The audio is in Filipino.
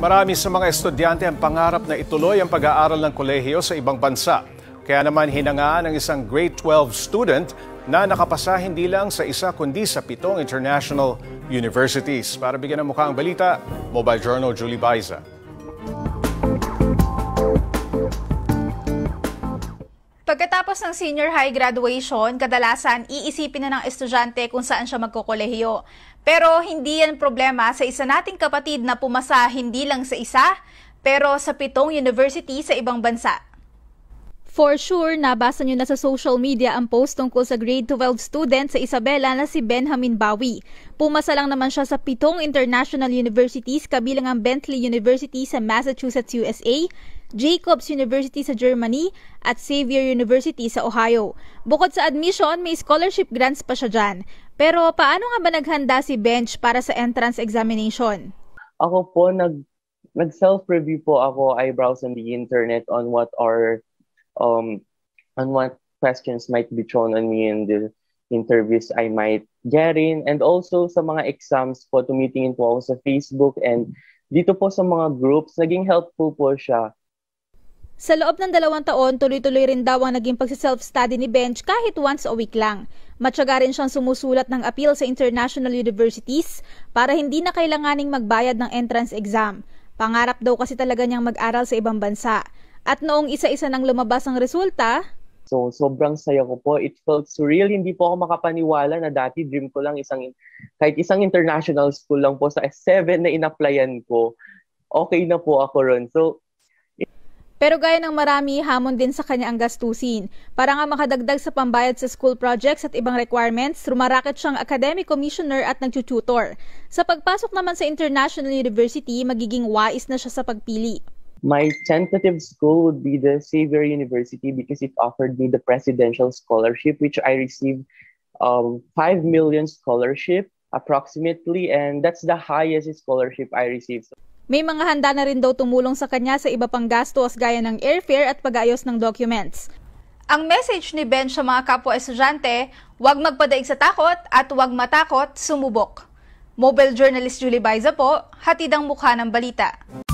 Marami sa mga estudyante ang pangarap na ituloy ang pag-aaral ng kolehiyo sa ibang bansa. Kaya naman hinangaan ng isang grade 12 student na nakapasa hindi lang sa isa kundi sa pitong international universities. Para bigyan ng mukha ang balita, Mobile Journal Julie Baiza. Pagkatapos ng senior high graduation, kadalasan iisipin na ng estudyante kung saan siya magkokolehiyo. Pero hindi yan problema sa isa nating kapatid na pumasa hindi lang sa isa, pero sa pitong university sa ibang bansa. For sure, nabasa nyo na sa social media ang post tungkol sa grade 12 student sa Isabela na si Benjamin Bawi. Pumasa lang naman siya sa pitong international universities kabilang ang Bentley University sa Massachusetts, USA, Jacobs University sa Germany at Xavier University sa Ohio. Bukod sa admission, may scholarship grants pa siya dyan. Pero paano nga ba naghanda si Bench para sa entrance examination? Ako po, nag, nag-self-review po ako. I browse on the internet on what are um, on what questions might be thrown on me in the interviews I might get in. And also sa mga exams po, tumitingin po ako sa Facebook and dito po sa mga groups, naging helpful po siya. Sa loob ng dalawang taon, tuloy-tuloy rin daw ang naging self study ni Bench kahit once a week lang. Matyaga rin siyang sumusulat ng appeal sa international universities para hindi na kailanganing magbayad ng entrance exam. Pangarap daw kasi talaga niyang mag-aral sa ibang bansa. At noong isa-isa nang lumabas ang resulta, So, sobrang saya ko po. It felt surreal. Hindi po ako makapaniwala na dati dream ko lang isang, kahit isang international school lang po sa S7 na inapplyan ko. Okay na po ako ron. So, pero gaya ng marami, hamon din sa kanya ang gastusin. Para nga makadagdag sa pambayad sa school projects at ibang requirements, rumaraket siyang academic commissioner at nagtututor. Sa pagpasok naman sa International University, magiging wais na siya sa pagpili. My tentative school would be the Xavier University because it offered me the presidential scholarship, which I received um, 5 million scholarship approximately, and that's the highest scholarship I received. May mga handa na rin daw tumulong sa kanya sa iba pang gastos gaya ng airfare at pag-ayos ng documents. Ang message ni Ben sa mga kapwa estudyante, huwag magpadaig sa takot at huwag matakot, sumubok. Mobile journalist Julie Baiza po, hatid ang mukha ng balita.